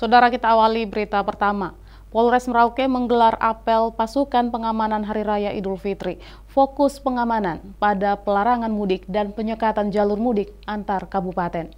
Saudara kita awali berita pertama. Polres Merauke menggelar apel pasukan pengamanan Hari Raya Idul Fitri. Fokus pengamanan pada pelarangan mudik dan penyekatan jalur mudik antar kabupaten.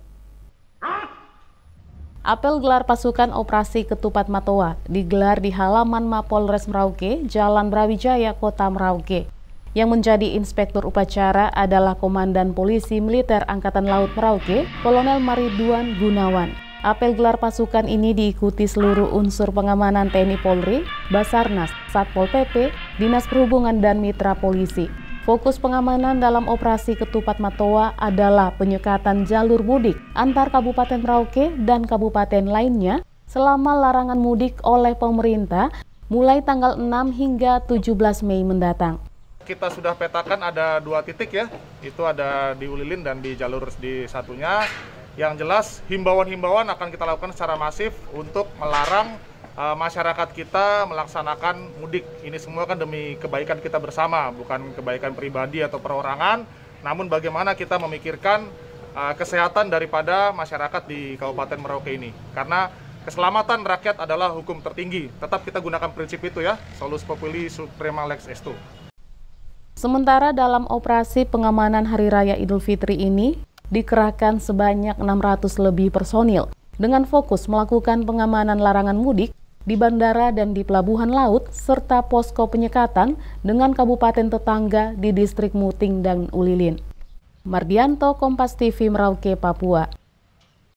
Apel gelar pasukan operasi Ketupat Matoa digelar di halaman Mapolres Merauke, Jalan Brawijaya, Kota Merauke. Yang menjadi inspektur upacara adalah Komandan Polisi Militer Angkatan Laut Merauke, Kolonel Mariduan Gunawan. Apel gelar pasukan ini diikuti seluruh unsur pengamanan TNI Polri, Basarnas, Satpol PP, Dinas Perhubungan dan Mitra Polisi. Fokus pengamanan dalam operasi Ketupat Matoa adalah penyekatan jalur mudik antar Kabupaten Merauke dan kabupaten lainnya selama larangan mudik oleh pemerintah mulai tanggal 6 hingga 17 Mei mendatang. Kita sudah petakan ada dua titik ya, itu ada di Ulilin dan di jalur di satunya yang jelas himbauan-himbauan akan kita lakukan secara masif untuk melarang uh, masyarakat kita melaksanakan mudik. Ini semua kan demi kebaikan kita bersama, bukan kebaikan pribadi atau perorangan, namun bagaimana kita memikirkan uh, kesehatan daripada masyarakat di Kabupaten Merauke ini. Karena keselamatan rakyat adalah hukum tertinggi. Tetap kita gunakan prinsip itu ya, solus populi suprema lex estu. Sementara dalam operasi pengamanan Hari Raya Idul Fitri ini, dikerahkan sebanyak 600 lebih personil dengan fokus melakukan pengamanan larangan mudik di bandara dan di pelabuhan laut serta posko penyekatan dengan kabupaten tetangga di distrik Muting dan Ulilin. Mardianto Kompas TV Merauke, Papua.